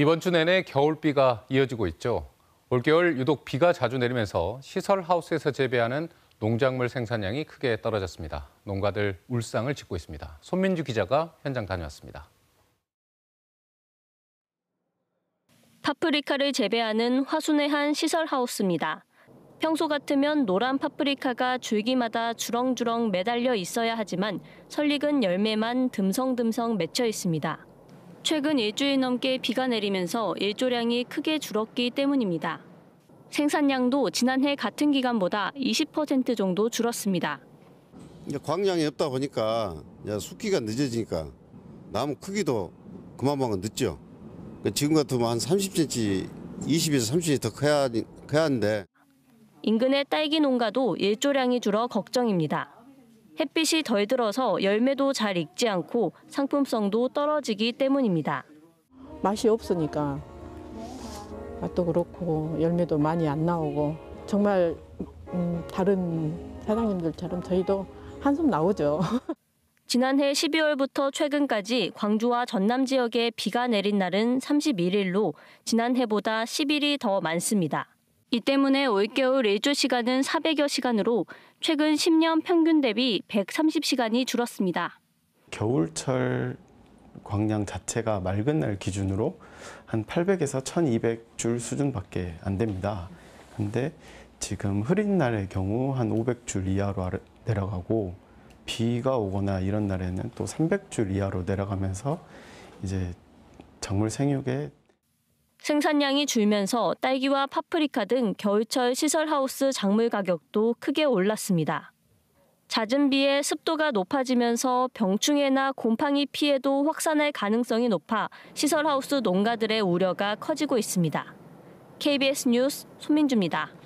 이번 주 내내 겨울비가 이어지고 있죠. 올겨울 유독 비가 자주 내리면서 시설 하우스에서 재배하는 농작물 생산량이 크게 떨어졌습니다. 농가들 울상을 짓고 있습니다. 손민주 기자가 현장 다녀왔습니다. 파프리카를 재배하는 화순의 한 시설 하우스입니다. 평소 같으면 노란 파프리카가 줄기마다 주렁주렁 매달려 있어야 하지만 설익은 열매만 듬성듬성 맺혀 있습니다. 최근 일주일 넘게 비가 내리면서 일조량이 크게 줄었기 때문입니다. 생산량도 지난해 같은 기간보다 20% 정도 줄었습니다. 이제 광량이 없다 보니까 숙기가 늦어지니까 나무 크기도 그만큼 늦죠. 그 지금 같으면 한 30cm, 20에서 30cm 더 커야, 커야 하는데. 인근의 딸기 농가도 일조량이 줄어 걱정입니다. 햇빛이 덜 들어서 열매도 잘 익지 않고 상품성도 떨어지기 때문입니다. 맛이 없으니까 맛도 그렇고 열매도 많이 안 나오고 정말 음, 다른 사장님들처럼 저희도 한숨 나오죠. 지난해 12월부터 최근까지 광주와 전남 지역에 비가 내린 날은 31일로 지난해보다 10일이 더 많습니다. 이 때문에 올겨울 일조 시간은 400여 시간으로 최근 10년 평균 대비 130시간이 줄었습니다. 겨울철 광량 자체가 맑은 날 기준으로 한 800에서 1200줄 수준밖에 안 됩니다. 근데 지금 흐린 날의 경우 한 500줄 이하로 내려가고 비가 오거나 이런 날에는 또 300줄 이하로 내려가면서 이제 작물 생육에 생산량이 줄면서 딸기와 파프리카 등 겨울철 시설하우스 작물 가격도 크게 올랐습니다. 잦은 비에 습도가 높아지면서 병충해나 곰팡이 피해도 확산할 가능성이 높아 시설하우스 농가들의 우려가 커지고 있습니다. KBS 뉴스 손민주입니다.